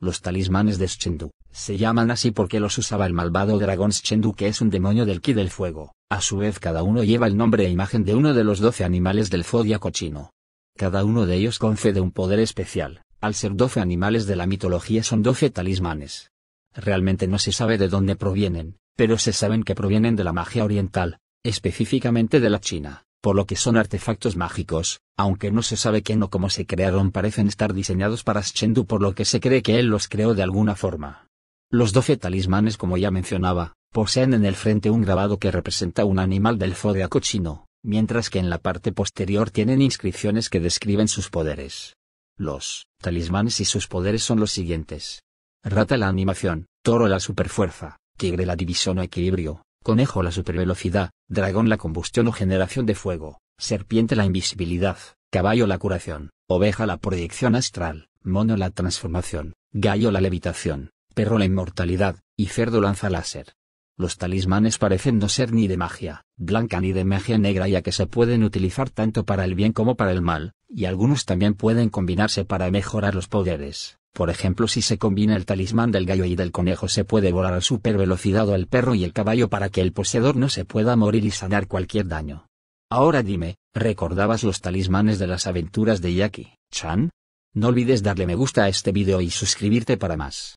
Los talismanes de Shendu, se llaman así porque los usaba el malvado dragón Shendu que es un demonio del ki del fuego, a su vez cada uno lleva el nombre e imagen de uno de los doce animales del zodiaco chino. Cada uno de ellos concede un poder especial, al ser doce animales de la mitología son doce talismanes. Realmente no se sabe de dónde provienen, pero se saben que provienen de la magia oriental, específicamente de la China por lo que son artefactos mágicos, aunque no se sabe quién o cómo se crearon parecen estar diseñados para Shendu por lo que se cree que él los creó de alguna forma. Los doce talismanes como ya mencionaba, poseen en el frente un grabado que representa un animal del zodiaco chino, mientras que en la parte posterior tienen inscripciones que describen sus poderes. Los talismanes y sus poderes son los siguientes. Rata la animación, toro la superfuerza, tigre la división o equilibrio, conejo la supervelocidad, dragón la combustión o generación de fuego, serpiente la invisibilidad, caballo la curación, oveja la proyección astral, mono la transformación, gallo la levitación, perro la inmortalidad, y cerdo lanza láser. Los talismanes parecen no ser ni de magia, blanca ni de magia negra ya que se pueden utilizar tanto para el bien como para el mal, y algunos también pueden combinarse para mejorar los poderes. Por ejemplo, si se combina el talismán del gallo y del conejo se puede volar a super velocidad o el perro y el caballo para que el poseedor no se pueda morir y sanar cualquier daño. Ahora dime, ¿recordabas los talismanes de las aventuras de Jackie Chan? No olvides darle me gusta a este video y suscribirte para más.